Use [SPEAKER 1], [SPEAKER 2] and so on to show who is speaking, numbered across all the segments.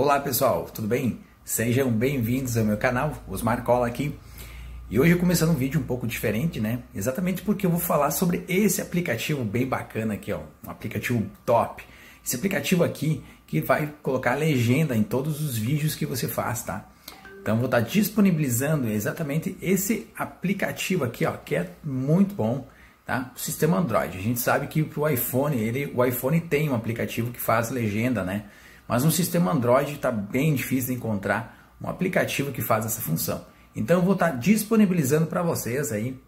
[SPEAKER 1] Olá pessoal, tudo bem? Sejam bem-vindos ao meu canal, Osmar Cola aqui. E hoje começando um vídeo um pouco diferente, né? Exatamente porque eu vou falar sobre esse aplicativo bem bacana aqui, ó, um aplicativo top. Esse aplicativo aqui que vai colocar legenda em todos os vídeos que você faz, tá? Então vou estar disponibilizando exatamente esse aplicativo aqui, ó, que é muito bom, tá? O sistema Android. A gente sabe que o iPhone, ele, o iPhone tem um aplicativo que faz legenda, né? Mas no sistema Android está bem difícil encontrar um aplicativo que faz essa função. Então eu vou estar tá disponibilizando para vocês aí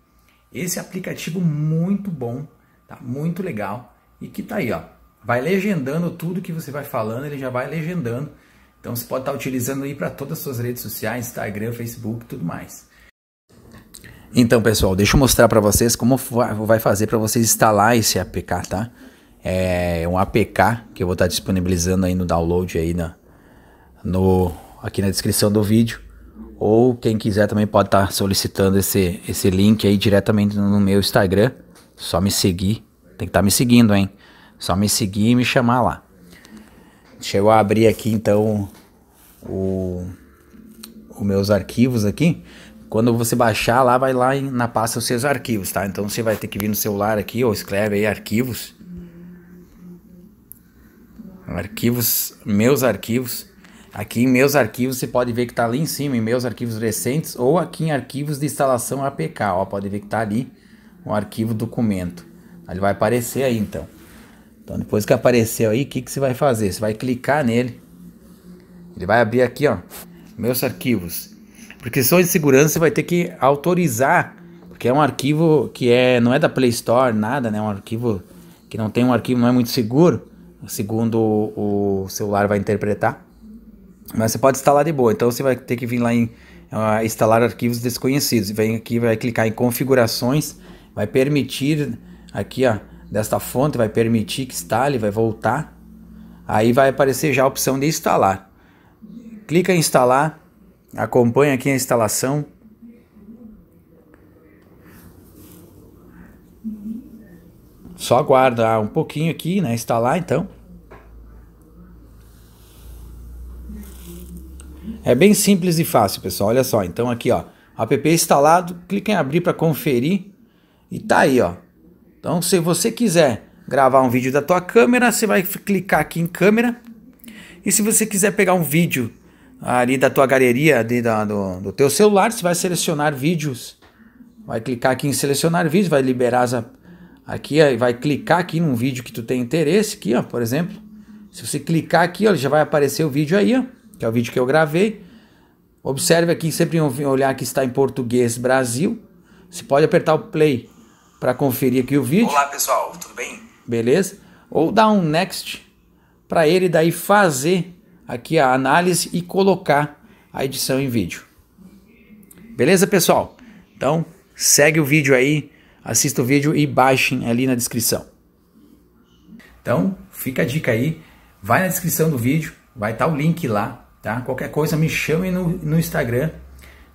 [SPEAKER 1] esse aplicativo muito bom, tá? muito legal e que tá aí, ó. Vai legendando tudo que você vai falando, ele já vai legendando. Então você pode estar tá utilizando aí para todas as suas redes sociais, Instagram, Facebook, tudo mais. Então, pessoal, deixa eu mostrar para vocês como vai fazer para você instalar esse APK, tá? é um APK que eu vou estar disponibilizando aí no download aí na, no, aqui na descrição do vídeo. Ou quem quiser também pode estar solicitando esse, esse link aí diretamente no meu Instagram. Só me seguir. Tem que estar me seguindo, hein? Só me seguir e me chamar lá. Deixa eu abrir aqui então o, os meus arquivos aqui. Quando você baixar lá, vai lá em, na pasta os seus arquivos, tá? Então você vai ter que vir no celular aqui ou escreve aí arquivos Arquivos, meus arquivos. Aqui em meus arquivos você pode ver que está ali em cima, em meus arquivos recentes, ou aqui em arquivos de instalação APK. Ó, pode ver que está ali o arquivo documento. Ele vai aparecer aí então. Então depois que apareceu aí, o que, que você vai fazer? Você vai clicar nele. Ele vai abrir aqui, ó, meus arquivos. Porque só de segurança você vai ter que autorizar, porque é um arquivo que é, não é da Play Store, nada, né? Um arquivo que não tem um arquivo, não é muito seguro segundo o celular vai interpretar. Mas você pode instalar de boa, então você vai ter que vir lá em uh, instalar arquivos desconhecidos. Vem aqui, vai clicar em configurações, vai permitir aqui, ó, desta fonte, vai permitir que instale, vai voltar. Aí vai aparecer já a opção de instalar. Clica em instalar, acompanha aqui a instalação. Só aguarda ah, um pouquinho aqui, né? Instalar então. É bem simples e fácil, pessoal. Olha só, então aqui, ó, app instalado, clique em abrir para conferir e tá aí, ó. Então, se você quiser gravar um vídeo da tua câmera, você vai clicar aqui em câmera. E se você quiser pegar um vídeo ali da tua galeria, da, do, do teu celular, você vai selecionar vídeos. Vai clicar aqui em selecionar vídeos, vai liberar as Aqui vai clicar aqui num vídeo que tu tem interesse, aqui, ó, por exemplo. Se você clicar aqui, ó, já vai aparecer o vídeo aí, ó, que é o vídeo que eu gravei. Observe aqui, sempre olhar que está em português Brasil. Você pode apertar o play para conferir aqui o vídeo. Olá pessoal, tudo bem? Beleza? Ou dar um next para ele daí fazer aqui a análise e colocar a edição em vídeo. Beleza, pessoal? Então, segue o vídeo aí assista o vídeo e baixem ali na descrição. Então, fica a dica aí, vai na descrição do vídeo, vai estar tá o link lá, tá? Qualquer coisa me chame no, no Instagram,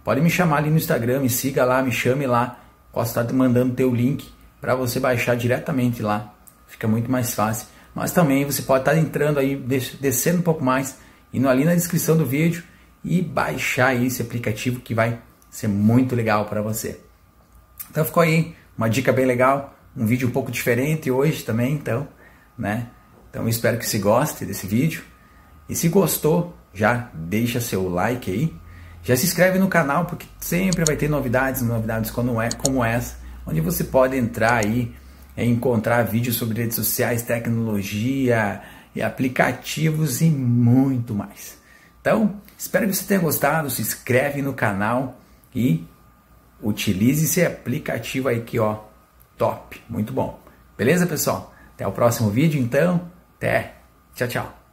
[SPEAKER 1] pode me chamar ali no Instagram, me siga lá, me chame lá, posso estar tá te mandando teu link para você baixar diretamente lá, fica muito mais fácil. Mas também você pode estar tá entrando aí, descendo um pouco mais, indo ali na descrição do vídeo e baixar esse aplicativo que vai ser muito legal para você. Então ficou aí uma dica bem legal, um vídeo um pouco diferente hoje também, então, né? Então espero que você goste desse vídeo. E se gostou, já deixa seu like aí. Já se inscreve no canal porque sempre vai ter novidades, novidades como, é, como essa, onde você pode entrar aí e é, encontrar vídeos sobre redes sociais, tecnologia e aplicativos e muito mais. Então, espero que você tenha gostado, se inscreve no canal e Utilize esse aplicativo aí que ó, top, muito bom. Beleza, pessoal? Até o próximo vídeo então. Até. Tchau, tchau.